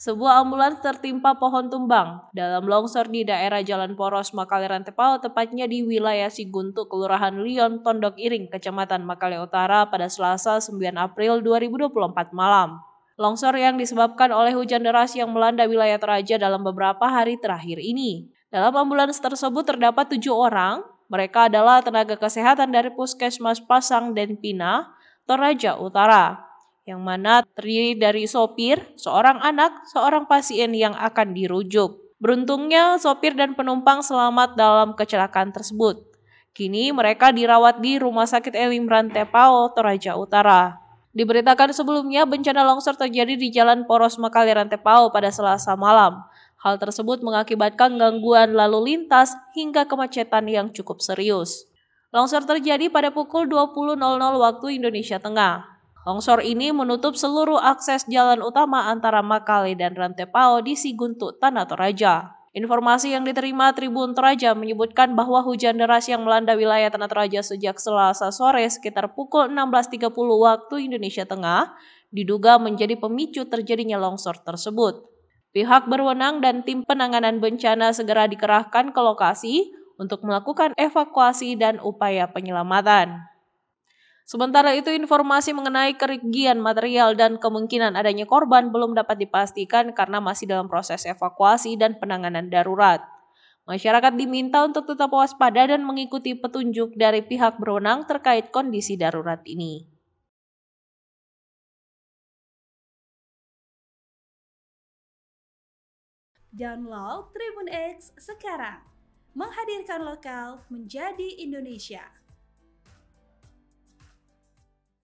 Sebuah ambulans tertimpa pohon tumbang dalam longsor di daerah Jalan Poros Makaleran Tepal, tepatnya di wilayah Siguntu, Kelurahan Lion, Pondok Iring, Kecamatan Makale Utara pada Selasa 9 April 2024 malam. Longsor yang disebabkan oleh hujan deras yang melanda wilayah Toraja dalam beberapa hari terakhir ini. Dalam ambulans tersebut terdapat tujuh orang, mereka adalah tenaga kesehatan dari Puskesmas Pasang dan Pina, Toraja Utara yang mana terdiri dari sopir, seorang anak, seorang pasien yang akan dirujuk. Beruntungnya, sopir dan penumpang selamat dalam kecelakaan tersebut. Kini mereka dirawat di Rumah Sakit Elimran Tepao, Toraja Utara. Diberitakan sebelumnya, bencana longsor terjadi di Jalan Poros Makaliran Tepao pada selasa malam. Hal tersebut mengakibatkan gangguan lalu lintas hingga kemacetan yang cukup serius. Longsor terjadi pada pukul 20.00 waktu Indonesia Tengah. Longsor ini menutup seluruh akses jalan utama antara Makale dan Rantepao di Siguntuk Tanah Toraja. Informasi yang diterima Tribun Toraja menyebutkan bahwa hujan deras yang melanda wilayah Tanah Toraja sejak Selasa sore sekitar pukul 16.30 waktu Indonesia Tengah diduga menjadi pemicu terjadinya longsor tersebut. Pihak berwenang dan tim penanganan bencana segera dikerahkan ke lokasi untuk melakukan evakuasi dan upaya penyelamatan. Sementara itu informasi mengenai kerugian material dan kemungkinan adanya korban belum dapat dipastikan karena masih dalam proses evakuasi dan penanganan darurat. Masyarakat diminta untuk tetap waspada dan mengikuti petunjuk dari pihak berwenang terkait kondisi darurat ini. Download Tribun X sekarang, menghadirkan lokal menjadi Indonesia.